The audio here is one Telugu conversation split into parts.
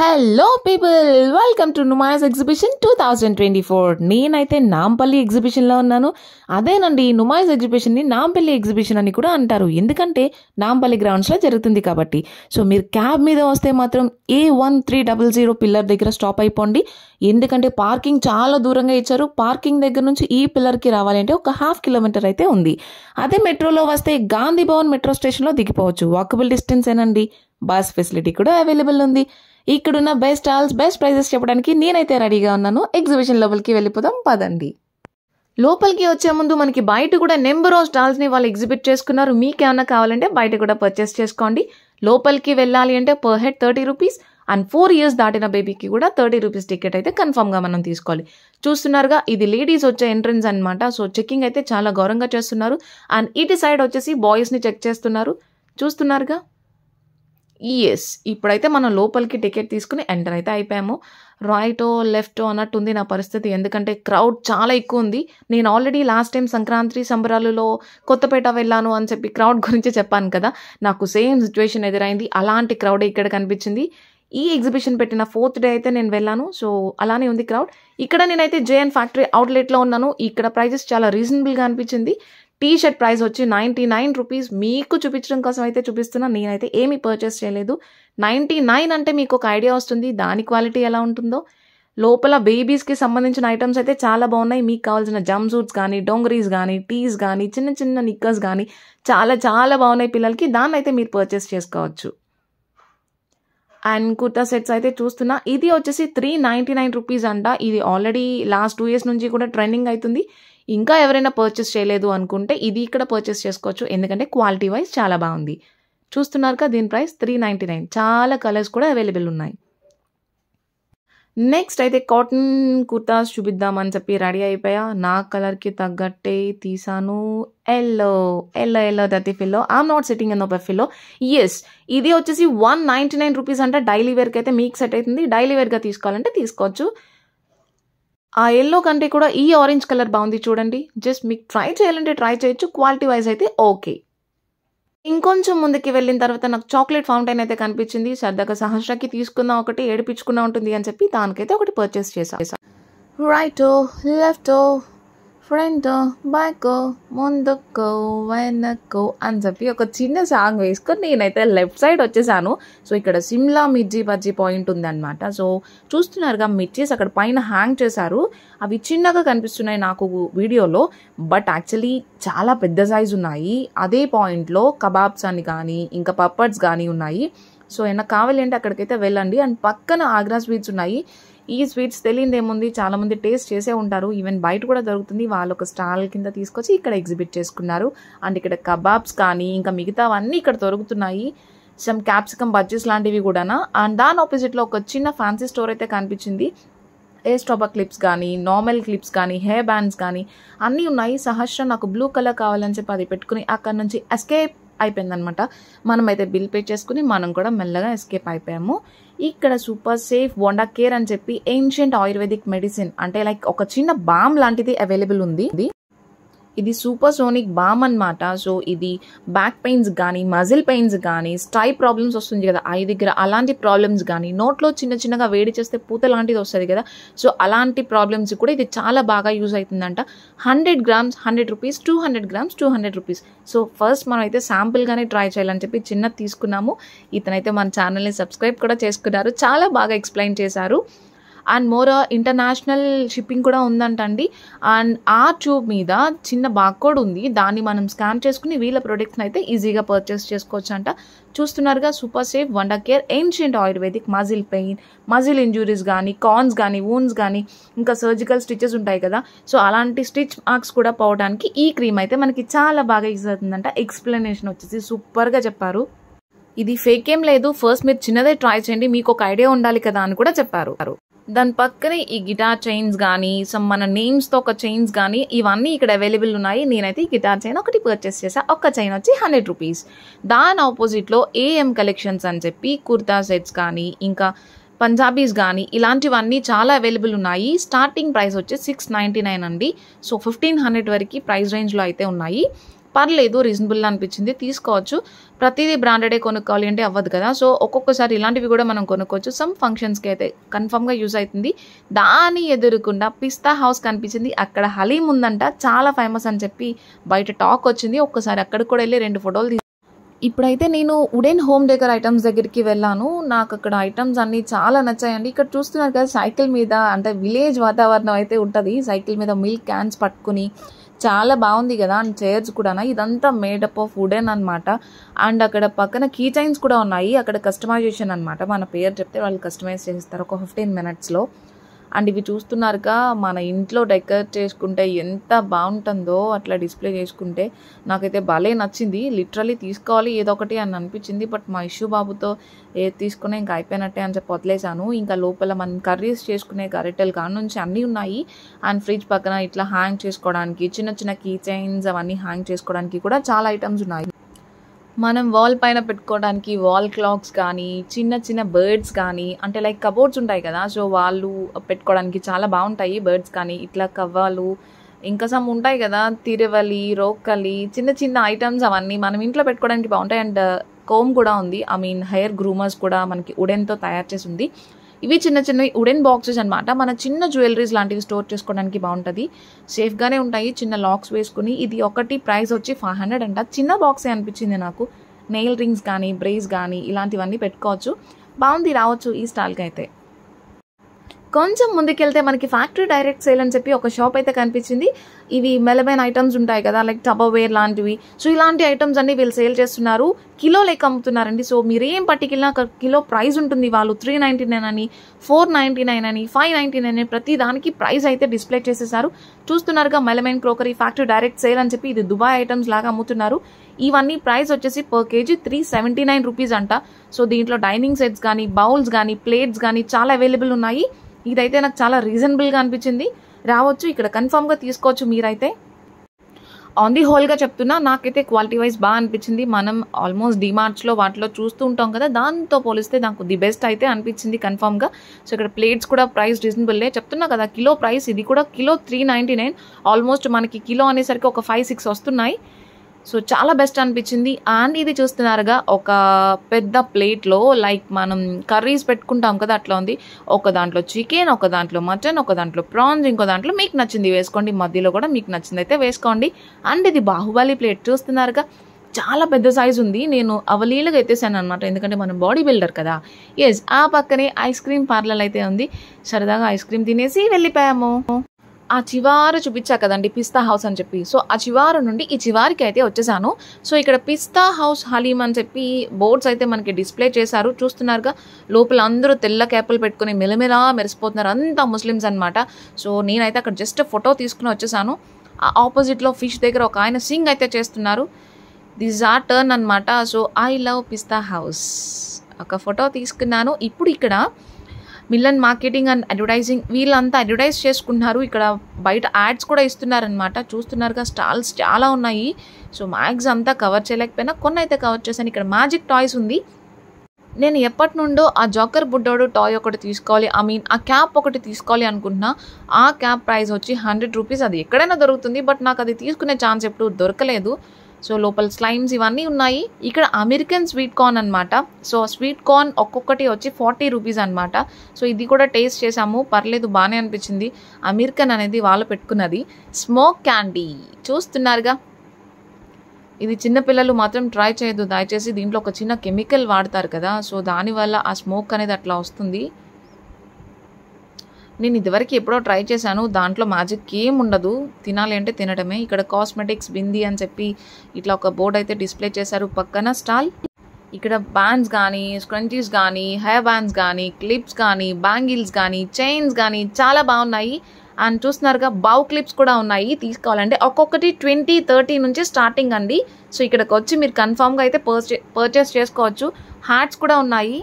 hello people welcome to Numaish exhibition two thousand twenty four నేనైతే నాంపల్లి ఎగ్జిబిషన్లో ఉన్నాను అదేనండి నుమాయస్ ఎగ్జిబిషన్ని నాంపల్లి ఎగ్జిబిషన్ అని కూడా అంటారు ఎందుకంటే నాంపల్లి గ్రౌండ్స్లో జరుగుతుంది కాబట్టి సో మీరు క్యాబ్ మీద వస్తే మాత్రం A one three double zero pillar దగ్గర స్టాప్ అయిపోండి ఎందుకంటే పార్కింగ్ చాలా దూరంగా ఇచ్చారు పార్కింగ్ దగ్గర నుంచి ఈ పిల్లర్కి రావాలంటే ఒక హాఫ్ కిలోమీటర్ అయితే ఉంది అదే మెట్రోలో వస్తే గాంధీ భవన్ మెట్రో స్టేషన్లో దిగిపోవచ్చు వాకబుల్ డిస్టెన్స్ ఏనండి బస్ ఫెసిలిటీ కూడా అవైలబుల్ ఉంది ఇక్కడున్న బెస్ట్ ఆల్స్ బెస్ట్ ప్రైజెస్ చెప్పడానికి నేనైతే రెడీగా ఉన్నాను ఎగ్జిబిషన్ లెవెల్కి వెళ్ళిపోదాం పదండి లోపలికి వచ్చే ముందు మనకి బయట కూడా నెంబర్ ఆఫ్ స్టాల్స్ని వాళ్ళు ఎగ్జిబిట్ చేసుకున్నారు మీకేమన్నా కావాలంటే బయట కూడా పర్చేస్ చేసుకోండి లోపలికి వెళ్ళాలి అంటే per head thirty rupees and four years దాటిన బేబీకి కూడా థర్టీ రూపీస్ టికెట్ అయితే కన్ఫామ్గా మనం తీసుకోవాలి చూస్తున్నారుగా ఇది లేడీస్ వచ్చే ఎంట్రన్స్ అనమాట సో చెక్కింగ్ అయితే చాలా ఘోరంగా చేస్తున్నారు అండ్ ఇటు సైడ్ వచ్చేసి బాయ్స్ని చెక్ చేస్తున్నారు చూస్తున్నారుగా ఎస్ ఇప్పుడైతే మనం లోపలికి టికెట్ తీసుకుని ఎంటర్ అయితే అయిపోయాము రైటో లెఫ్టో ఉంది నా పరిస్థితి ఎందుకంటే క్రౌడ్ చాలా ఎక్కువ ఉంది నేను ఆల్రెడీ లాస్ట్ టైం సంక్రాంతి సంబరాలలో కొత్తపేట వెళ్ళాను అని చెప్పి క్రౌడ్ గురించి చెప్పాను కదా నాకు సేమ్ సిచ్యువేషన్ ఎదురైంది అలాంటి క్రౌడ్ ఇక్కడ కనిపించింది ఈ ఎగ్జిబిషన్ పెట్టిన ఫోర్త్ డే అయితే నేను వెళ్ళాను సో అలానే ఉంది క్రౌడ్ ఇక్కడ నేనైతే జేఎన్ ఫ్యాక్టరీ అవుట్లెట్లో ఉన్నాను ఇక్కడ ప్రైజెస్ చాలా రీజనబుల్గా అనిపించింది టీ షర్ట్ ప్రైస్ వచ్చి నైంటీ నైన్ రూపీస్ మీకు చూపించడం కోసం అయితే చూపిస్తున్నా నేనైతే ఏమీ పర్చేస్ చేయలేదు నైంటీ నైన్ అంటే మీకు ఒక ఐడియా వస్తుంది దాని క్వాలిటీ ఎలా ఉంటుందో లోపల బేబీస్కి సంబంధించిన ఐటమ్స్ అయితే చాలా బాగున్నాయి మీకు కావాల్సిన జంప్ సూట్స్ కానీ డొంగరీస్ కానీ టీస్ కానీ చిన్న చిన్న నిక్కర్స్ కానీ చాలా చాలా బాగున్నాయి పిల్లలకి దాన్ని అయితే మీరు పర్చేస్ చేసుకోవచ్చు అండ్ కుర్తా సెట్స్ అయితే చూస్తున్నా ఇది వచ్చేసి త్రీ నైంటీ నైన్ రూపీస్ అంట ఇది ఆల్రెడీ లాస్ట్ టూ ఇయర్స్ నుంచి కూడా ట్రెండింగ్ అవుతుంది ఇంకా ఎవరైనా పర్చేస్ చేయలేదు అనుకుంటే ఇది ఇక్కడ పర్చేస్ చేసుకోవచ్చు ఎందుకంటే క్వాలిటీ వైజ్ చాలా బాగుంది చూస్తున్నారు కదా దీని ప్రైస్ త్రీ నైంటీ నైన్ చాలా కలర్స్ కూడా అవైలబుల్ ఉన్నాయి నెక్స్ట్ అయితే కాటన్ కుర్తాస్ చూపిద్దామని చెప్పి రెడీ అయిపోయా నా కలర్కి తగ్గట్టే తీసాను ఎల్లో ఎల్లో ఎల్లో దతి fellow I'm not sitting in ఒక ఫిల్లో ఎస్ ఇది వచ్చేసి వన్ నైంటీ నైన్ రూపీస్ అంటే డైలీ వేర్కి అయితే మీకు సెట్ అవుతుంది డైలీ వేర్గా తీసుకోవాలంటే తీసుకోవచ్చు ఆ ఎల్లో కంటే కూడా ఈ ఆరెంజ్ కలర్ బాగుంది చూడండి జస్ట్ మీకు ట్రై చేయాలంటే ట్రై చేయొచ్చు క్వాలిటీ వైజ్ అయితే ఓకే ఇంకొంచెం ముందుకి వెళ్ళిన తర్వాత నాకు చాక్లెట్ ఫౌంటైన్ అయితే కనిపించింది సర్దాగా సహస్రకి తీసుకున్నా ఒకటి ఏడిపించుకున్నా ఉంటుంది అని చెప్పి దానికైతే ఒకటి పర్చేస్ చేశాను రైటో లెఫ్టో ఫ్రెండ్ బ్యాకో ముందుకో వెనకో అని చెప్పి ఒక చిన్న సాంగ్ వేసుకొని నేనైతే లెఫ్ట్ సైడ్ వచ్చేసాను సో ఇక్కడ సిమ్లా మిర్చి బజ్జీ పాయింట్ ఉందన్నమాట సో చూస్తున్నారుగా మిర్చీస్ అక్కడ పైన హ్యాంగ్ చేశారు అవి చిన్నగా కనిపిస్తున్నాయి నాకు వీడియోలో బట్ యాక్చువల్లీ చాలా పెద్ద సైజు ఉన్నాయి అదే పాయింట్లో కబాబ్స్ అని కానీ ఇంకా పప్పర్స్ కానీ ఉన్నాయి సో ఏమన్నా కావాలి అంటే అక్కడికైతే వెళ్ళండి అండ్ పక్కన ఆగ్రా స్వీట్స్ ఉన్నాయి ఈ స్వీట్స్ చాలా చాలామంది టేస్ట్ చేసే ఉంటారు ఈవెన్ బయట కూడా దొరుకుతుంది వాళ్ళు ఒక స్టాల్ కింద తీసుకొచ్చి ఇక్కడ ఎగ్జిబిట్ చేసుకున్నారు అండ్ ఇక్కడ కబాబ్స్ కానీ ఇంకా మిగతావన్నీ ఇక్కడ దొరుకుతున్నాయి సమ్ క్యాప్సికమ్ బజ్జీస్ లాంటివి కూడానా అండ్ దాని ఆపోజిట్లో ఒక చిన్న ఫ్యాన్సీ స్టోర్ అయితే కనిపించింది ఏ స్టోబా క్లిప్స్ కానీ నార్మల్ క్లిప్స్ కానీ హెయిర్ బ్యాండ్స్ కానీ అన్నీ ఉన్నాయి సహస్ర నాకు బ్లూ కలర్ కావాలని చెప్పి అది పెట్టుకుని అక్కడ నుంచి ఎస్కేప్ అయిపోయిందనమాట మనమైతే బిల్ పే చేసుకుని మనం కూడా మెల్లగా ఎస్కేప్ అయిపోయాము ఇక్కడ సూపర్ సేఫ్ వండా కేర్ అని చెప్పి ఏన్షియంట్ ఆయుర్వేదిక్ మెడిసిన్ అంటే లైక్ ఒక చిన్న బామ్ లాంటిది అవైలబుల్ ఉంది ఇది సూపర్ సోనిక్ బామ్ అనమాట సో ఇది బ్యాక్ పెయిన్స్ కానీ మజిల్ పెయిన్స్ కానీ స్టై ప్రాబ్లమ్స్ వస్తుంది కదా ఐ దగ్గర అలాంటి ప్రాబ్లమ్స్ కానీ నోట్లో చిన్న చిన్నగా వేడి చేస్తే పూత లాంటిది వస్తుంది కదా సో అలాంటి ప్రాబ్లమ్స్ కూడా ఇది చాలా బాగా యూజ్ అవుతుందంట hundred grams hundred rupees two hundred grams two hundred rupees so first మనం అయితే శాంపుల్గానే ట్రై చేయాలని చెప్పి చిన్న తీసుకున్నాము ఇతనైతే మన ఛానల్ని సబ్స్క్రైబ్ కూడా చేసుకున్నారు చాలా బాగా ఎక్స్ప్లెయిన్ చేశారు అండ్ మోర్ ఇంటర్నేషనల్ షిప్పింగ్ కూడా ఉందంటండి అండ్ ఆ ట్యూబ్ మీద చిన్న బార్కోడ్ ఉంది దాన్ని మనం స్కాన్ చేసుకుని వీళ్ళ ప్రొడక్ట్స్ని అయితే ఈజీగా పర్చేస్ చేసుకోవచ్చు అంట చూస్తున్నారుగా super safe wonder care ancient ayurvedic muscle pain muscle injuries కానీ కాన్స్ కానీ వూన్స్ కానీ ఇంకా సర్జికల్ స్టిచెస్ ఉంటాయి కదా సో అలాంటి స్టిచ్ మార్క్స్ కూడా పోవడానికి ఈ క్రీమ్ అయితే మనకి చాలా బాగా యూజ్ అవుతుందంట ఎక్స్ప్లెనేషన్ వచ్చేసి సూపర్గా చెప్పారు ఇది ఫేక్ ఏం లేదు ఫస్ట్ మీరు చిన్నదే ట్రై చేయండి మీకు ఒక ఐడియా ఉండాలి కదా అని కూడా చెప్పారు దాని పక్కనే ఈ గిటార్ చైన్స్ కానీ సమ్ మన నేమ్స్తో ఒక చైన్స్ కానీ ఇవన్నీ ఇక్కడ అవైలబుల్ ఉన్నాయి నేనైతే ఈ గిటార్ చైన్ ఒకటి పర్చేస్ చేసా ఒక్క చైన్ వచ్చి హండ్రెడ్ రూపీస్ దాని ఆపోజిట్లో ఏఎం కలెక్షన్స్ అని చెప్పి కుర్తా సెట్స్ కానీ ఇంకా పంజాబీస్ కానీ ఇలాంటివన్నీ చాలా అవైలబుల్ ఉన్నాయి స్టార్టింగ్ ప్రైస్ వచ్చి సిక్స్ నైంటీ నైన్ అండి సో ఫిఫ్టీన్ హండ్రెడ్ వరకు ప్రైస్ రేంజ్లో అయితే ఉన్నాయి పర్లేదు రీజనబుల్ అనిపించింది తీసుకోవచ్చు ప్రతిదీ బ్రాండెడే కొనుక్కోవాలి అంటే అవ్వదు కదా సో ఒక్కొక్కసారి ఇలాంటివి కూడా మనం కొనుక్కోవచ్చు సమ్ ఫంక్షన్స్కి అయితే కన్ఫర్మ్గా యూజ్ అవుతుంది దాని ఎదురుకుండా పిస్తా హౌస్ కనిపించింది అక్కడ హలీం ఉందంట చాలా ఫేమస్ అని చెప్పి బయట టాక్ వచ్చింది ఒక్కసారి అక్కడికి కూడా వెళ్ళి రెండు ఫోటోలు ఇప్పుడైతే నేను వుడెన్ హోమ్ డెకర్ ఐటమ్స్ దగ్గరికి వెళ్ళాను నాకు అక్కడ ఐటమ్స్ అన్నీ చాలా నచ్చాయండి ఇక్కడ చూస్తున్నారు కదా సైకిల్ మీద అంటే విలేజ్ వాతావరణం అయితే ఉంటుంది సైకిల్ మీద మిల్క్ క్యాన్స్ పట్టుకుని చాలా బాగుంది కదా అండ్ చైర్స్ కూడా ఇదంతా మేడప్ ఆఫ్ వుడెన్ అనమాట అండ్ అక్కడ పక్కన కీ చైన్స్ కూడా ఉన్నాయి అక్కడ కస్టమైజేషన్ అనమాట మన పేరు చెప్తే వాళ్ళు కస్టమైజ్ చేస్తారు ఒక ఫిఫ్టీన్ మినిట్స్లో అండ్ ఇవి చూస్తున్నారుగా మన ఇంట్లో డెకరేట్ చేసుకుంటే ఎంత బాగుంటుందో అట్లా డిస్ప్లే చేసుకుంటే నాకైతే భలే నచ్చింది లిటరలీ తీసుకోవాలి ఏదో ఒకటి అని అనిపించింది బట్ మా ఇష్యూ బాబుతో ఏది తీసుకునే ఇంకా అయిపోయినట్టే అని చెప్పి వదిలేశాను ఇంకా లోపల మనం కర్రీస్ చేసుకునే గరిటెలు కాని నుంచి అన్నీ ఉన్నాయి అండ్ ఫ్రిడ్జ్ పక్కన ఇట్లా హ్యాంగ్ చేసుకోవడానికి చిన్న చిన్న కీ చైన్స్ అవన్నీ హ్యాంగ్ చేసుకోవడానికి కూడా చాలా ఐటమ్స్ ఉన్నాయి మనం వాల్ పైన పెట్టుకోవడానికి వాల్ క్లాక్స్ కానీ చిన్న చిన్న బర్డ్స్ కానీ అంటే లైక్ కబోర్డ్స్ ఉంటాయి కదా సో వాళ్ళు పెట్టుకోవడానికి చాలా బాగుంటాయి బర్డ్స్ కానీ ఇట్లా కవ్వాలు ఇంకా సమ్ ఉంటాయి కదా తిరువలి రోకలి చిన్న చిన్న ఐటమ్స్ అవన్నీ మనం ఇంట్లో పెట్టుకోవడానికి బాగుంటాయి అండ్ కోమ్ uh, కూడా ఉంది ఐ మీన్ హెయిర్ గ్రూమర్స్ కూడా మనకి ఉడెన్తో తయారు చేసి ఉంది ఇవి చిన్న చిన్న వుడెన్ బాక్సెస్ అనమాట మన చిన్న జ్యువెలరీస్ లాంటివి స్టోర్ చేసుకోవడానికి బాగుంటుంది సేఫ్గానే ఉంటాయి చిన్న లాక్స్ వేసుకుని ఇది ఒకటి ప్రైస్ వచ్చి ఫైవ్ హండ్రెడ్ అంట చిన్న బాక్సే అనిపించింది నాకు నెయిల్ రింగ్స్ కానీ బ్రేస్ కానీ ఇలాంటివన్నీ పెట్టుకోవచ్చు బాగుంది రావచ్చు ఈ స్టాల్కి అయితే కొంచెం ముందుకెళ్తే మనకి ఫ్యాక్టరీ డైరెక్ట్ సేల్ అని చెప్పి ఒక షాప్ అయితే కనిపించింది ఇవి మెలబైన్ ఐటమ్స్ ఉంటాయి కదా లైక్ టబవేర్ లాంటివి సో ఇలాంటి ఐటమ్స్ అన్ని వీళ్ళు సేల్ చేస్తున్నారు కిలో లెక్క అమ్ముతున్నారండి సో మీరేం పర్టికులర్ కిలో ప్రైస్ ఉంటుంది వాళ్ళు త్రీ నైంటీ నైన్ అని ఫోర్ నైంటీ నైన్ అని ఫైవ్ నైంటీ నైన్ అని ప్రతి దానికి ప్రైస్ అయితే డిస్ప్లే చేసేసారు చూస్తున్నారుగా melamine crockery factory direct sale అని చెప్పి ఇది దుబాయ్ ఐటమ్స్ లాగా అమ్ముతున్నారు ఇవన్నీ ప్రైస్ వచ్చేసి per KG three seventy nine rupees అంట సో దీంట్లో డైనింగ్ సెట్స్ కానీ బౌల్స్ కానీ ప్లేట్స్ కానీ చాలా అవైలబుల్ ఉన్నాయి ఇదైతే నాకు చాలా రీజనబుల్గా అనిపించింది రావచ్చు ఇక్కడ కన్ఫామ్గా తీసుకోవచ్చు మీరైతే ఆన్ ది హోల్గా చెప్తున్నా నాకైతే క్వాలిటీ వైజ్ బాగా అనిపించింది మనం ఆల్మోస్ట్ మార్చ్లో వాటిలో చూస్తూ ఉంటాం కదా దాంతో పోలిస్తే నాకు ది బెస్ట్ అయితే అనిపించింది కన్ఫామ్గా సో ఇక్కడ ప్లేట్స్ కూడా ప్రైస్ రీజనబుల్లే చెప్తున్నా కదా కిలో ప్రైస్ ఇది కూడా kilo three ninety nine almost మనకి కిలో అనేసరికి ఒక ఫైవ్ సిక్స్ వస్తున్నాయి సో చాలా బెస్ట్ అనిపించింది అండ్ ఇది చూస్తున్నారుగా ఒక పెద్ద ప్లేట్లో లైక్ మనం కర్రీస్ పెట్టుకుంటాం కదా అట్లా ఉంది ఒక దాంట్లో చికెన్ ఒక దాంట్లో మటన్ ఒక దాంట్లో ప్రాన్స్ ఇంకో దాంట్లో మీకు నచ్చింది వేసుకోండి మధ్యలో కూడా మీకు నచ్చింది అయితే వేసుకోండి అండ్ ఇది బాహుబలి ప్లేట్ చూస్తున్నారుగా చాలా పెద్ద సైజ్ ఉంది నేను అవలీలుగా ఎత్తేసాను అనమాట ఎందుకంటే మనం బాడీ బిల్డర్ కదా ఎస్ ఆ పక్కనే ఐస్ క్రీమ్ పార్లర్ అయితే ఉంది సరదాగా ఐస్ క్రీమ్ తినేసి వెళ్ళిపోయాము ఆ చివారు చూపించా కదండి పిస్తా హౌస్ అని చెప్పి సో ఆ చివారు నుండి ఈ చివారికి అయితే వచ్చేసాను సో ఇక్కడ పిస్తా హౌస్ హలీమ్ అని చెప్పి బోర్డ్స్ అయితే మనకి డిస్ప్లే చేశారు చూస్తున్నారుగా లోపల అందరూ తెల్ల క్యాపులు పెట్టుకుని మెలమెలా మెరిసిపోతున్నారు అంతా ముస్లిమ్స్ అనమాట సో నేనైతే అక్కడ జస్ట్ ఫోటో తీసుకుని వచ్చేసాను ఆపోజిట్లో ఫిష్ దగ్గర ఒక ఆయన సింగ్ అయితే చేస్తున్నారు దిస్ ఆర్ టర్న్ అనమాట so I love Pista House ఒక ఫోటో తీసుకున్నాను ఇప్పుడు ఇక్కడ మిల్లన్ మార్కెటింగ్ అండ్ అడ్వర్టైజింగ్ వీళ్ళంతా అడ్వర్టైజ్ చేసుకుంటున్నారు ఇక్కడ బయట యాడ్స్ కూడా ఇస్తున్నారనమాట చూస్తున్నారుగా స్టాల్స్ చాలా ఉన్నాయి సో మ్యాగ్స్ అంతా కవర్ చేయలేకపోయినా కొన్ని అయితే కవర్ చేశాను ఇక్కడ మ్యాజిక్ టాయ్స్ ఉంది నేను ఎప్పటి నుండో ఆ జాకర్ బుడ్డోడు టాయ్ ఒకటి తీసుకోవాలి ఐ మీన్ ఆ క్యాప్ ఒకటి తీసుకోవాలి అనుకుంటున్నా ఆ క్యాప్ ప్రైస్ వచ్చి హండ్రెడ్ రూపీస్ అది ఎక్కడైనా దొరుకుతుంది బట్ నాకు అది తీసుకునే ఛాన్స్ ఎప్పుడు దొరకలేదు సో లోపల స్లైమ్స్ ఇవన్నీ ఉన్నాయి ఇక్కడ అమెరికన్ స్వీట్ కార్న్ అనమాట సో స్వీట్ కార్న్ ఒక్కొక్కటి వచ్చి ఫార్టీ రూపీస్ అనమాట సో ఇది కూడా టేస్ట్ చేసాము పర్లేదు బాగానే అనిపించింది అమెరికన్ అనేది వాళ్ళు పెట్టుకున్నది స్మోక్ క్యాండీ చూస్తున్నారుగా ఇది చిన్నపిల్లలు మాత్రం ట్రై చేయదు దయచేసి దీంట్లో ఒక చిన్న కెమికల్ వాడతారు కదా సో దానివల్ల ఆ స్మోక్ అనేది అట్లా వస్తుంది నేను ఇదివరకు ఎప్పుడో ట్రై చేశాను దాంట్లో మ్యాజిక్ ఏం ఉండదు తినాలి అంటే తినడమే ఇక్కడ కాస్మెటిక్స్ బింది అని చెప్పి ఇట్లా ఒక బోర్డ్ అయితే డిస్ప్లే చేశారు పక్కన స్టాల్ ఇక్కడ బ్యాండ్స్ కానీ స్క్రంచీస్ కానీ హెయిర్ బ్యాండ్స్ కానీ క్లిప్స్ కానీ బ్యాంగిల్స్ కానీ చైన్స్ కానీ చాలా బాగున్నాయి అండ్ చూస్తున్నారుగా బావు క్లిప్స్ కూడా ఉన్నాయి తీసుకోవాలంటే ఒక్కొక్కటి ట్వంటీ థర్టీ నుంచి స్టార్టింగ్ అండి సో ఇక్కడికి వచ్చి మీరు కన్ఫామ్గా అయితే పర్చేస్ చేసుకోవచ్చు హ్యాట్స్ కూడా ఉన్నాయి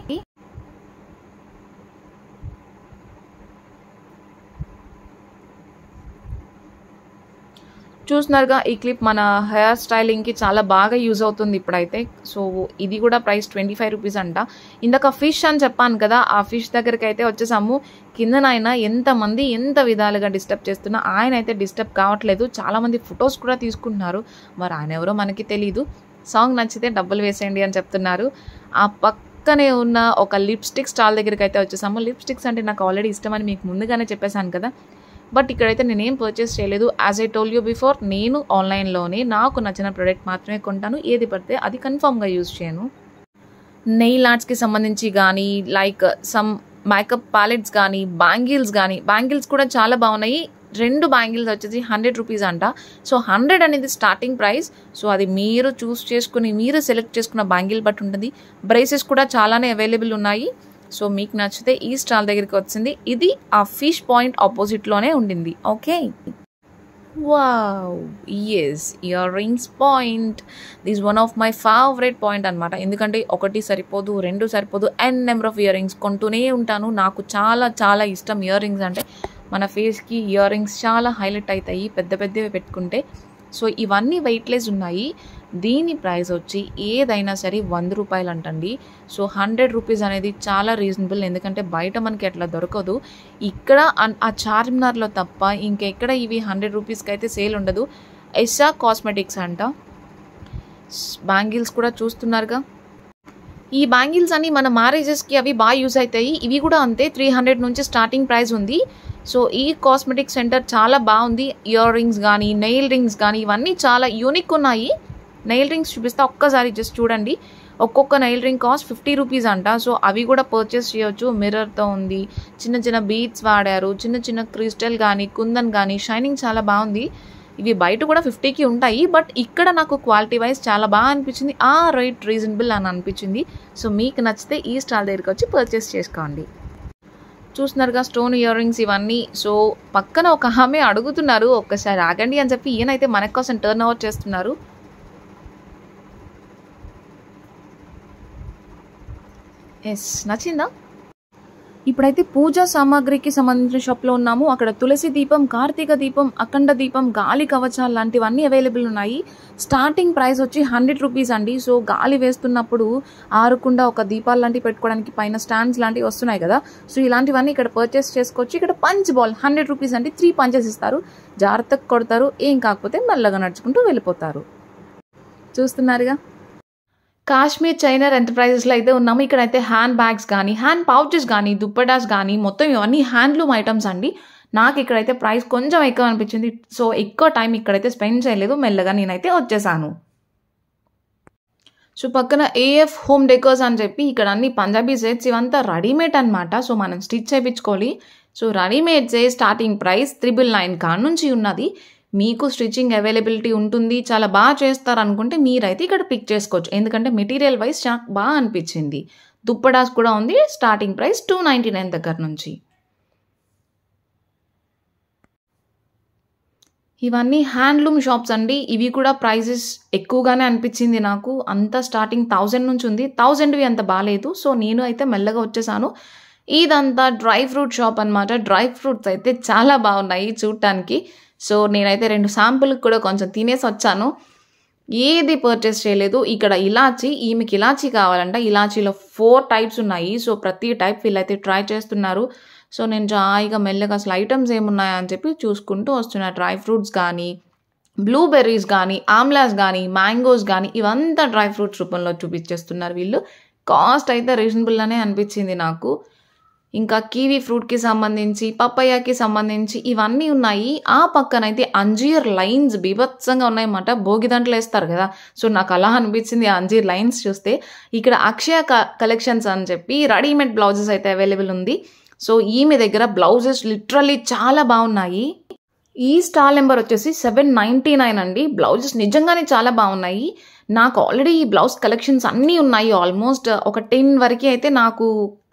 చూస్తున్నారుగా ఈ క్లిప్ మన హెయిర్ స్టైలింగ్కి చాలా బాగా యూజ్ అవుతుంది ఇప్పుడైతే సో ఇది కూడా ప్రైస్ ట్వంటీ ఫైవ్ రూపీస్ అంట ఇందాక ఫిష్ అని చెప్పాను కదా ఆ ఫిష్ దగ్గరికి అయితే వచ్చేసాము కిందనైనా ఎంతమంది ఎంత విధాలుగా డిస్టర్బ్ చేస్తున్నా ఆయన అయితే డిస్టర్బ్ కావట్లేదు చాలామంది ఫొటోస్ కూడా తీసుకుంటున్నారు మరి ఆయన ఎవరో మనకి తెలీదు సాంగ్ నచ్చితే డబ్బులు వేసేయండి అని చెప్తున్నారు ఆ పక్కనే ఉన్న ఒక లిప్స్టిక్ స్టాల్ దగ్గరికి అయితే వచ్చేసాము లిప్స్టిక్స్ అంటే నాకు ఆల్రెడీ ఇష్టమని మీకు ముందుగానే చెప్పేశాను కదా బట్ ఇక్కడైతే నేనేం పర్చేస్ చేయలేదు as I told you before నేను ఆన్లైన్లోనే నాకు నచ్చిన ప్రోడక్ట్ మాత్రమే కొంటాను ఏది పడితే అది కన్ఫామ్గా యూజ్ చేయను నెయిల్ ఆర్ట్స్కి సంబంధించి కానీ లైక్ సమ్ మేకప్ ప్యాలెట్స్ కానీ బ్యాంగిల్స్ కానీ బ్యాంగిల్స్ కూడా చాలా బాగున్నాయి రెండు బ్యాంగిల్స్ వచ్చేసి హండ్రెడ్ రూపీస్ అంట సో హండ్రెడ్ అనేది స్టార్టింగ్ ప్రైస్ సో అది మీరు చూస్ చేసుకుని మీరు సెలెక్ట్ చేసుకున్న బ్యాంగిల్ బట్టి ఉంటుంది బ్రేసెస్ కూడా చాలానే అవైలబుల్ ఉన్నాయి సో మీకు నచ్చితే ఈ స్టాల్ దగ్గరికి వచ్చింది ఇది ఆ ఫిష్ పాయింట్ ఆపోజిట్లోనే ఉండింది okay wow yes earrings point this one of my favourite point అనమాట ఎందుకంటే ఒకటి సరిపోదు రెండు సరిపోదు and number of earrings కొంటూనే ఉంటాను నాకు చాలా చాలా ఇష్టం ఇయర్ రింగ్స్ అంటే మన ఫేస్కి ఇయర్ రింగ్స్ చాలా హైలైట్ అవుతాయి పెద్ద పెద్దవి పెట్టుకుంటే సో ఇవన్నీ వెయిట్లెస్ ఉన్నాయి దీని ప్రైస్ వచ్చి ఏదైనా సరే వంద రూపాయలు అంటండి సో హండ్రెడ్ రూపీస్ అనేది చాలా రీజనబుల్ ఎందుకంటే బయట మనకి అట్లా దొరకదు ఇక్కడ ఆ చార్మినార్లో తప్ప ఇంకెక్కడ ఇవి హండ్రెడ్ రూపీస్కి అయితే సేల్ ఉండదు ఎస్సా కాస్మెటిక్స్ అంట బ్యాంగిల్స్ కూడా చూస్తున్నారుగా ఈ బ్యాంగిల్స్ అన్ని మన మ్యారేజెస్కి అవి బాగా యూస్ అవుతాయి ఇవి కూడా అంతే త్రీ హండ్రెడ్ నుంచి స్టార్టింగ్ ప్రైస్ ఉంది సో ఈ కాస్మెటిక్ సెంటర్ చాలా బాగుంది ఇయర్ రింగ్స్ కానీ నెయిల్ రింగ్స్ కానీ ఇవన్నీ చాలా యూనిక్ ఉన్నాయి నైల్ రింగ్స్ చూపిస్తే ఒక్కసారి జస్ట్ చూడండి ఒక్కొక్క nail ring cost fifty rupees అంట సో అవి కూడా పర్చేస్ చేయవచ్చు మిర్రర్తో ఉంది చిన్న చిన్న బీట్స్ వాడారు చిన్న చిన్న క్రిస్టల్ కానీ కుందన్ కానీ షైనింగ్ చాలా బాగుంది ఇవి బయట కూడా ఫిఫ్టీకి ఉంటాయి బట్ ఇక్కడ నాకు క్వాలిటీ వైజ్ చాలా బాగా అనిపించింది ఆ రైట్ రీజనబుల్ అని అనిపించింది సో మీకు నచ్చితే ఈ స్టాల్ దగ్గరికి వచ్చి పర్చేస్ చేసుకోండి చూస్తున్నారుగా స్టోన్ ఇయర్ రింగ్స్ ఇవన్నీ సో పక్కన ఒక ఆమె అడుగుతున్నారు ఒక్కసారి ఆగండి అని చెప్పి ఈయనైతే మనకోసం టర్న్ ఓవర్ చేస్తున్నారు ఎస్ నచ్చిందా ఇప్పుడైతే పూజా సామాగ్రికి సంబంధించిన షాప్లో ఉన్నాము అక్కడ తులసి దీపం కార్తీక దీపం అఖండ దీపం గాలి కవచాలు లాంటివన్నీ అవైలబుల్ ఉన్నాయి స్టార్టింగ్ ప్రైస్ వచ్చి హండ్రెడ్ రూపీస్ అండి సో గాలి వేస్తున్నప్పుడు ఆరకుండా ఒక దీపాలు లాంటివి పెట్టుకోవడానికి పైన స్టాండ్స్ లాంటివి వస్తున్నాయి కదా సో ఇలాంటివన్నీ ఇక్కడ పర్చేస్ చేసుకోవచ్చు ఇక్కడ పంచ్ బాల్ హండ్రెడ్ రూపీస్ అంటే త్రీ పంచెస్ ఇస్తారు జాగ్రత్తగా కొడతారు ఏం కాకపోతే మెల్లగా నడుచుకుంటూ వెళ్ళిపోతారు చూస్తున్నారుగా కాశ్మీర్ చైనర్ ఎంటర్ప్రైజెస్లో అయితే ఉన్నాము ఇక్కడైతే హ్యాండ్ బ్యాగ్స్ కానీ హ్యాండ్ పౌచెస్ కానీ దుప్పటాస్ కానీ మొత్తం ఇవన్నీ హ్యాండ్లూమ్ ఐటమ్స్ అండి నాకు ఇక్కడైతే ప్రైస్ కొంచెం ఎక్కువ అనిపించింది సో ఎక్కువ టైం ఇక్కడైతే స్పెండ్ చేయలేదు మెల్లగా నేనైతే వచ్చేసాను సో పక్కన ఏఎఫ్ హోమ్ డెకర్స్ అని చెప్పి ఇక్కడ అన్ని పంజాబీ సెట్స్ ఇవంతా రెడీమేడ్ అనమాట సో మనం స్టిచ్ చేయించుకోవాలి సో రెడీమేడ్ సే స్టార్టింగ్ ప్రైస్ త్రిబుల్ నైన్ కాడ నుంచి ఉన్నది మీకు స్టిచ్చింగ్ అవైలబిలిటీ ఉంటుంది చాలా బాగా చేస్తారు అనుకుంటే మీరైతే ఇక్కడ పిక్ చేసుకోవచ్చు ఎందుకంటే మెటీరియల్ వైజ్ చాలా బాగా అనిపించింది దుప్పడాస్ కూడా ఉంది starting price two ninety nine దగ్గర నుంచి ఇవన్నీ హ్యాండ్లూమ్ షాప్స్ అండి ఇవి కూడా ప్రైజెస్ ఎక్కువగానే అనిపించింది నాకు అంత స్టార్టింగ్ థౌజండ్ నుంచి ఉంది థౌజండ్వి అంత బాగాలేదు సో నేను అయితే మెల్లగా వచ్చేసాను ఇదంతా డ్రై ఫ్రూట్ షాప్ అనమాట డ్రై ఫ్రూట్స్ అయితే చాలా బాగున్నాయి చూడటానికి సో నేనైతే రెండు శాంపుల్కి కూడా కొంచెం తినేసి వచ్చాను ఏది పర్చేస్ చేయలేదు ఇక్కడ ఇలాచి ఈమెకి ఇలాచి కావాలంట ఇలాచీలో ఫోర్ టైప్స్ ఉన్నాయి సో ప్రతి టైప్ వీళ్ళైతే ట్రై చేస్తున్నారు సో నేను జాయిగా మెల్లగా అసలు ఐటమ్స్ ఏమున్నాయా అని చెప్పి చూసుకుంటూ వస్తున్నా డ్రై ఫ్రూట్స్ కానీ బ్లూబెర్రీస్ కానీ ఆమ్లాస్ కానీ మ్యాంగోస్ కానీ ఇవంతా డ్రై ఫ్రూట్స్ రూపంలో చూపించేస్తున్నారు వీళ్ళు కాస్ట్ అయితే రీజనబుల్గానే అనిపించింది నాకు ఇంకా కీవీ ఫ్రూట్కి సంబంధించి పప్పయ్యాకి సంబంధించి ఇవన్నీ ఉన్నాయి ఆ పక్కనైతే అంజీర్ లైన్స్ బీభత్సంగా ఉన్నాయన్నమాట భోగి దాంట్లో వేస్తారు కదా సో నాకు అలా అనిపించింది అంజీర్ లైన్స్ చూస్తే ఇక్కడ అక్షయ కలెక్షన్స్ అని చెప్పి రెడీమేడ్ బ్లౌజెస్ అయితే అవైలబుల్ ఉంది సో ఈమె దగ్గర బ్లౌజెస్ లిటరల్లీ చాలా బాగున్నాయి ఈ స్టాల్ నెంబర్ వచ్చేసి సెవెన్ నైంటీ నైన్ అండి బ్లౌజెస్ నిజంగానే చాలా బాగున్నాయి నాకు ఆల్రెడీ ఈ బ్లౌజ్ కలెక్షన్స్ అన్నీ ఉన్నాయి ఆల్మోస్ట్ uh, ఒక టెన్ వరకు అయితే నాకు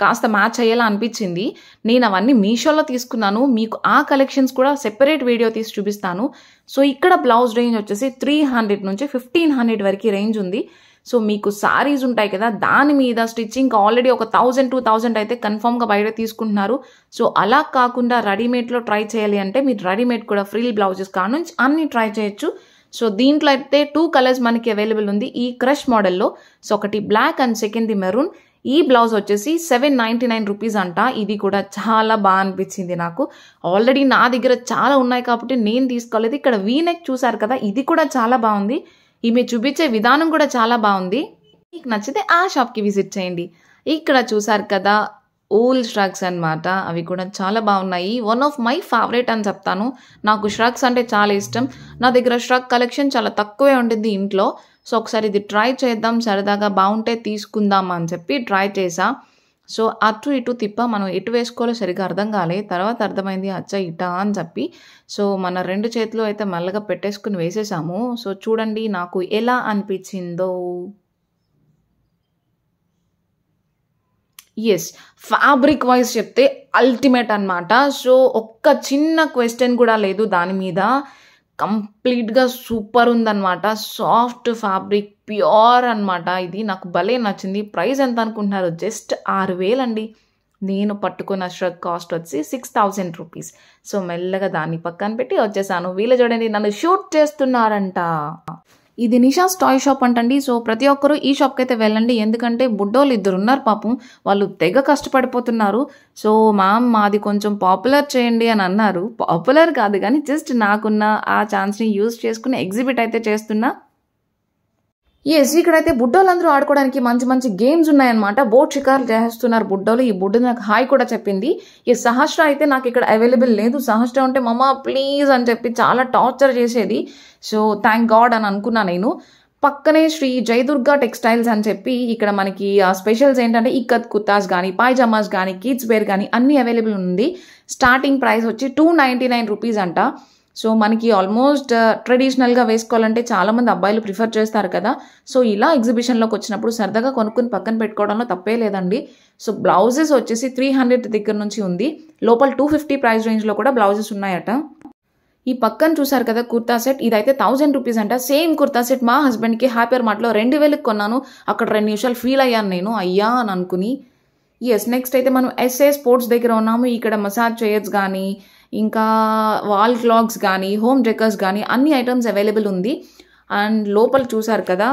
కాస్త మ్యాచ్ అయ్యేలా అనిపించింది నేను అవన్నీ మీషోలో తీసుకున్నాను మీకు ఆ కలెక్షన్స్ కూడా సెపరేట్ వీడియో తీసి చూపిస్తాను సో ఇక్కడ బ్లౌజ్ రేంజ్ వచ్చేసి త్రీ హండ్రెడ్ నుంచి ఫిఫ్టీన్ హండ్రెడ్ వరకు రేంజ్ ఉంది సో మీకు సారీస్ ఉంటాయి కదా దాని మీద స్టిచ్చింగ్ ఆల్రెడీ ఒక థౌజండ్ టూ థౌజండ్ అయితే కన్ఫామ్గా బయట తీసుకుంటున్నారు సో అలా కాకుండా రెడీమేడ్లో ట్రై చేయాలి అంటే మీరు రెడీమేడ్ కూడా ఫ్రీల్ బ్లౌజెస్ కానుంచి అన్నీ ట్రై చేయొచ్చు సో దీంట్లో అయితే టూ కలర్స్ మనకి అవైలబుల్ ఉంది ఈ క్రష్ మోడల్లో సో ఒకటి black and second the maroon ఈ బ్లౌజ్ వచ్చేసి సెవెన్ నైంటీ నైన్ రూపీస్ అంట ఇది కూడా చాలా బాగా అనిపించింది నాకు ఆల్రెడీ నా దగ్గర చాలా ఉన్నాయి కాబట్టి నేను తీసుకోలేదు ఇక్కడ వీనెక్ చూసారు కదా ఇది కూడా చాలా బాగుంది ఈమె చూపించే విధానం కూడా చాలా బాగుంది మీకు నచ్చితే ఆ షాప్కి విజిట్ చేయండి ఇక్కడ చూసారు కదా ఓల్ ష్రగ్స్ అనమాట అవి కూడా చాలా బాగున్నాయి వన్ ఆఫ్ మై ఫేవరెట్ అని చెప్తాను నాకు ష్రగ్స్ అంటే చాలా ఇష్టం నా దగ్గర ష్రగ్ కలెక్షన్ చాలా తక్కువే ఉంటుంది ఇంట్లో సో ఒకసారి ఇది ట్రై చేద్దాం సరదాగా బాగుంటే తీసుకుందాం అని చెప్పి ట్రై చేసాను సో అటు ఇటు తిప్ప మనం ఎటు వేసుకోవాలో సరిగ్గా అర్థం కాలే తర్వాత అర్థమైంది అచ్చ ఇట అని చెప్పి సో మన రెండు చేతులు అయితే మెల్లగా పెట్టేసుకుని వేసేసాము సో చూడండి నాకు ఎలా అనిపించిందో ఎస్ ఫ్యాబ్రిక్ వైజ్ చెప్తే అల్టిమేట్ అనమాట సో ఒక్క చిన్న క్వశ్చన్ కూడా లేదు దాని మీద కంప్లీట్గా సూపర్ ఉందన్నమాట సాఫ్ట్ ఫ్యాబ్రిక్ ప్యూర్ అనమాట ఇది నాకు భలే నచ్చింది ప్రైస్ ఎంత అనుకుంటున్నారు జస్ట్ ఆరు వేలండి నేను పట్టుకున్న షర్ట్ కాస్ట్ వచ్చి సిక్స్ థౌజండ్ రూపీస్ సో మెల్లగా దాన్ని పక్కన పెట్టి వచ్చేసాను వీళ్ళు చూడండి నన్ను షూట్ చేస్తున్నారంట ఇది నిషాస్ టాయ్ షాప్ అంటండి సో ప్రతి ఒక్కరూ ఈ షాప్కి అయితే వెళ్ళండి ఎందుకంటే బుడ్డోళ్ళు ఇద్దరు ఉన్నారు పాపం వాళ్ళు తెగ కష్టపడిపోతున్నారు సో మ్యామ్ మాది కొంచెం పాపులర్ చేయండి అని అన్నారు పాపులర్ కాదు కానీ జస్ట్ నాకున్న ఆ ఛాన్స్ని యూజ్ చేసుకుని ఎగ్జిబిట్ అయితే చేస్తున్నా ఎస్ ఇక్కడైతే బుడ్డోళ్ళందరూ ఆడుకోవడానికి మంచి మంచి గేమ్స్ ఉన్నాయన్నమాట బోట్ షికార్లు చేస్తున్నారు బుడ్డోలు ఈ బుడ్డ నాకు హాయ్ కూడా చెప్పింది ఈ సహస్ర అయితే నాకు ఇక్కడ అవైలబుల్ లేదు సహస్ర ఉంటే మమ్మ ప్లీజ్ అని చెప్పి చాలా టార్చర్ చేసేది సో థ్యాంక్ గాడ్ అని అనుకున్నా నేను పక్కనే శ్రీ జయదుర్గ టెక్స్టైల్స్ అని చెప్పి ఇక్కడ మనకి స్పెషల్స్ ఏంటంటే ఇక్కత్ కుర్తాస్ కానీ పాయజమాస్ కానీ కిడ్స్ వేర్ కానీ అన్నీ అవైలబుల్ ఉంది స్టార్టింగ్ ప్రైస్ వచ్చి టూ నైంటీ నైన్ రూపీస్ అంట సో మనకి ఆల్మోస్ట్ ట్రెడిషనల్గా uh, వేసుకోవాలంటే చాలామంది అబ్బాయిలు ప్రిఫర్ చేస్తారు కదా సో ఇలా ఎగ్జిబిషన్లోకి వచ్చినప్పుడు సరదాగా కొనుక్కుని పక్కన పెట్టుకోవడంలో తప్పే లేదండి సో బ్లౌజెస్ వచ్చేసి త్రీ హండ్రెడ్ దగ్గర నుంచి ఉంది లోపల టూ ఫిఫ్టీ ప్రైస్ రేంజ్లో కూడా బ్లౌజెస్ ఉన్నాయట ఈ పక్కన చూసారు కదా కుర్తా సెట్ ఇదైతే థౌజండ్ రూపీస్ అంట సేమ్ కుర్తా సెట్ మా హస్బెండ్కి హ్యాపీ మార్ట్లో రెండు వేలకు కొన్నాను అక్కడ రెండు నిమిషాలు ఫీల్ అయ్యాను నేను అయ్యా అని అనుకుని ఎస్ నెక్స్ట్ అయితే మనం ఎస్ఏ స్పోర్ట్స్ దగ్గర ఉన్నాము ఇక్కడ మసాజ్ చేయర్స్ కానీ ఇంకా వాల్ క్లాక్స్ కానీ హోమ్ డెకర్స్ కానీ అన్ని ఐటమ్స్ అవైలబుల్ ఉంది అండ్ లోపల చూసారు కదా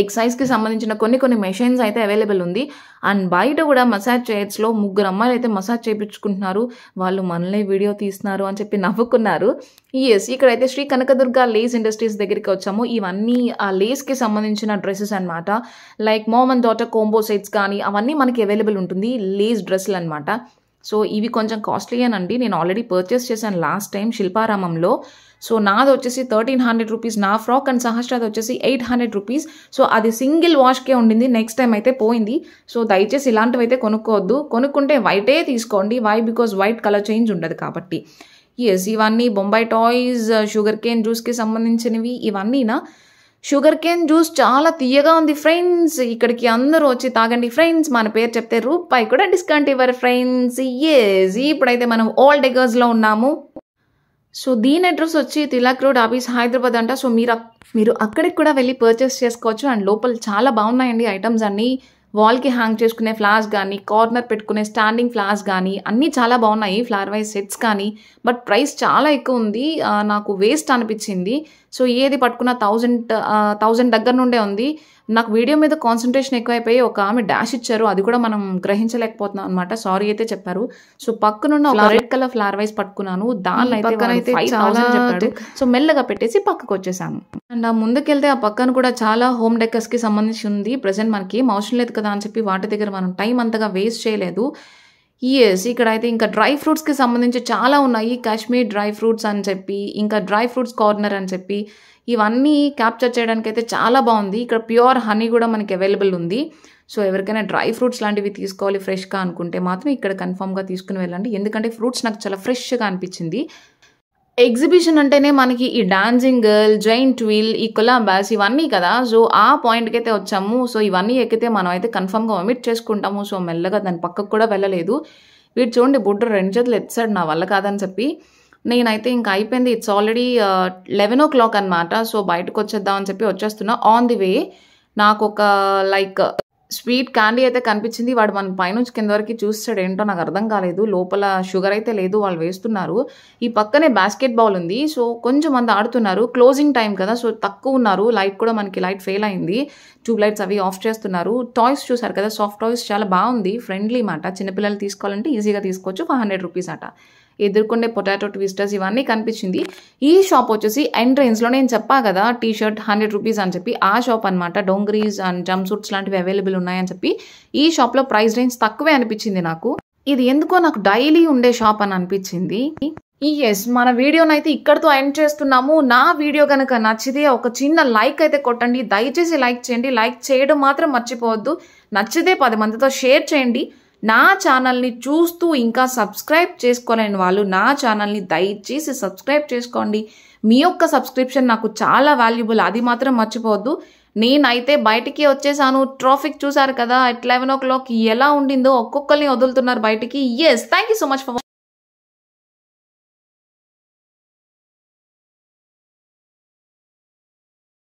ఎక్సైజ్కి సంబంధించిన కొన్ని కొన్ని మెషిన్స్ అయితే అవైలబుల్ ఉంది అండ్ బయట కూడా మసాజ్ చైర్స్లో ముగ్గురు అమ్మాయిలు అయితే మసాజ్ చేయించుకుంటున్నారు వాళ్ళు మనలే వీడియో తీస్తున్నారు అని చెప్పి నవ్వుకున్నారు ఎస్ ఇక్కడైతే శ్రీ కనకదుర్గ లేస్ ఇండస్ట్రీస్ దగ్గరికి వచ్చాము ఇవన్నీ ఆ లేస్కి సంబంధించిన డ్రెస్సెస్ అనమాట లైక్ మోమన్ అండ్ కోంబో సెట్స్ కానీ అవన్నీ మనకి అవైలబుల్ ఉంటుంది లేస్ డ్రెస్సులు అనమాట సో ఇవి కొంచెం కాస్ట్లీ అండి నేను ఆల్రెడీ పర్చేస్ చేశాను లాస్ట్ టైం శిల్పారామంలో సో నాది వచ్చేసి థర్టీన్ హండ్రెడ్ రూపీస్ నా ఫ్రాక్ అండ్ సహస్రాది వచ్చేసి ఎయిట్ హండ్రెడ్ రూపీస్ సో అది సింగిల్ వాష్కే ఉండింది నెక్స్ట్ టైం అయితే పోయింది సో దయచేసి ఇలాంటివి అయితే కొనుక్కోవద్దు కొనుక్కుంటే వైటే తీసుకోండి why because white colour change ఉండదు కాబట్టి ఎస్ ఇవన్నీ బొంబాయి టాయ్స్ షుగర్ కేన్ జ్యూస్కి సంబంధించినవి ఇవన్నీనా షుగర్ కేన్ జ్యూస్ చాలా తీయగా ఉంది ఫ్రెండ్స్ ఇక్కడికి అందరూ వచ్చి తాగండి ఫ్రెండ్స్ మన పేరు చెప్తే రూపాయి కూడా డిస్కౌంట్ ఇవ్వరు ఫ్రెండ్స్ ఎస్ ఇప్పుడైతే మనం ఓల్డ్ ఎగర్స్లో ఉన్నాము సో దీని అడ్రస్ వచ్చి తిలక్ రోడ్ ఆఫీస్ హైదరాబాద్ అంట సో మీరు మీరు అక్కడికి కూడా వెళ్ళి పర్చేస్ చేసుకోవచ్చు అండ్ లోపల చాలా బాగున్నాయండి ఐటమ్స్ అన్నీ వాల్కి హ్యాంగ్ చేసుకునే ఫ్లాస్ కానీ కార్నర్ పెట్టుకునే స్టాండింగ్ ఫ్లాస్ కానీ అన్నీ చాలా బాగున్నాయి ఫ్లవర్ వైజ్ సెట్స్ కానీ బట్ ప్రైస్ చాలా ఎక్కువ ఉంది నాకు వేస్ట్ అనిపించింది సో ఏది పట్టుకున్న థౌజండ్ థౌజండ్ దగ్గర నుండే ఉంది నాకు వీడియో మీద కాన్సన్ట్రేషన్ ఎక్కువైపోయి ఒక ఆమె డాష్ ఇచ్చారు అది కూడా మనం గ్రహించలేకపోతున్నాం అనమాట సారీ అయితే చెప్పారు సో పక్కనున్న రెడ్ కలర్ ఫ్లవర్ వైస్ పట్టుకున్నాను దాని అయితే సో మెల్లగా పెట్టేసి పక్కకు వచ్చేసాను అండ్ ఆ ముందుకెళ్తే ఆ పక్కన కూడా చాలా హోమ్ డెకర్స్ కి సంబంధించి ఉంది ప్రజెంట్ మనకి అవసరం లేదు కదా అని చెప్పి వాటి దగ్గర మనం టైం అంతగా వేస్ట్ చేయలేదు ఎస్ ఇక్కడ అయితే ఇంకా డ్రై ఫ్రూట్స్కి సంబంధించి చాలా ఉన్నాయి కాశ్మీర్ డ్రై ఫ్రూట్స్ అని చెప్పి ఇంకా డ్రై ఫ్రూట్స్ కార్నర్ అని చెప్పి ఇవన్నీ క్యాప్చర్ చేయడానికి అయితే చాలా బాగుంది ఇక్కడ ప్యూర్ హనీ కూడా మనకి అవైలబుల్ ఉంది సో ఎవరికైనా డ్రై ఫ్రూట్స్ లాంటివి తీసుకోవాలి ఫ్రెష్గా అనుకుంటే మాత్రం ఇక్కడ కన్ఫామ్గా తీసుకుని వెళ్ళండి ఎందుకంటే ఫ్రూట్స్ నాకు చాలా ఫ్రెష్గా అనిపించింది ఎగ్జిబిషన్ అంటేనే మనకి ఈ డాన్సింగ్ గర్ల్ జైంట్ వీల్ ఈ కొలాంబాస్ ఇవన్నీ కదా సో ఆ పాయింట్కి అయితే వచ్చాము సో ఇవన్నీ ఎక్కితే మనం అయితే కన్ఫామ్గా వమిట్ చేసుకుంటాము సో మెల్లగా దాని పక్కకు కూడా వెళ్ళలేదు వీడు చూడండి బుడ్డ రెండు చేతులు ఎత్తాడు నా వల్ల కాదని చెప్పి నేనైతే ఇంకా అయిపోయింది it's already eleven o'clock అనమాట సో బయటకు వచ్చేద్దామని చెప్పి వచ్చేస్తున్నా ఆన్ ది వే నాకు ఒక లైక్ స్వీట్ క్యాండీ అయితే కనిపించింది వాడు మన పైనుంచి కింద వరకు చూస్తాడు ఏంటో నాకు అర్థం కాలేదు లోపల షుగర్ అయితే లేదు వాళ్ళు వేస్తున్నారు ఈ పక్కనే బాస్కెట్ బాల్ ఉంది సో కొంచెం మంది ఆడుతున్నారు క్లోజింగ్ టైం కదా సో తక్కువ ఉన్నారు లైట్ కూడా మనకి లైట్ ఫెయిల్ అయింది ట్యూబ్ లైట్స్ అవి ఆఫ్ చేస్తున్నారు టాయ్స్ చూసారు కదా సాఫ్ట్ టాయ్స్ చాలా బాగుంది ఫ్రెండ్లీ మాట చిన్నపిల్లలు తీసుకోవాలంటే ఈజీగా తీసుకోవచ్చు ఫైవ్ హండ్రెడ్ రూపీస్ అట ఎదుర్కొండే పొటాటో ట్విస్టర్స్ ఇవన్నీ కనిపించింది ఈ షాప్ వచ్చేసి ఎంట్రెన్స్లో నేను చెప్పా కదా టీ షర్ట్ హండ్రెడ్ రూపీస్ అని చెప్పి ఆ షాప్ అనమాట డోంగ్రీస్ అండ్ జంప్ సూట్స్ లాంటివి అవైలబుల్ ఉన్నాయని చెప్పి ఈ షాప్లో ప్రైస్ రేంజ్ తక్కువే అనిపించింది నాకు ఇది ఎందుకో నాకు డైలీ ఉండే షాప్ అని అనిపించింది ఎస్ మన వీడియోనైతే ఇక్కడతో ఎండ్ చేస్తున్నాము నా వీడియో కనుక నచ్చితే ఒక చిన్న లైక్ అయితే కొట్టండి దయచేసి లైక్ చేయండి లైక్ చేయడం మాత్రం మర్చిపోవద్దు నచ్చితే పది మందితో షేర్ చేయండి నా ఛానల్ని చూస్తూ ఇంకా సబ్స్క్రైబ్ చేసుకోలేని వాళ్ళు నా ఛానల్ని దయచేసి సబ్స్క్రైబ్ చేసుకోండి మీ యొక్క సబ్స్క్రిప్షన్ నాకు చాలా వాల్యుబుల్ అది మాత్రం మర్చిపోవద్దు నేనైతే బయటికి వచ్చేసాను ట్రాఫిక్ చూసారు కదా ఎట్ లెవెన్ ఓ క్లాక్ ఎలా ఉండిందో ఒక్కొక్కరిని వదులుతున్నారు బయటికి yes thank you so much for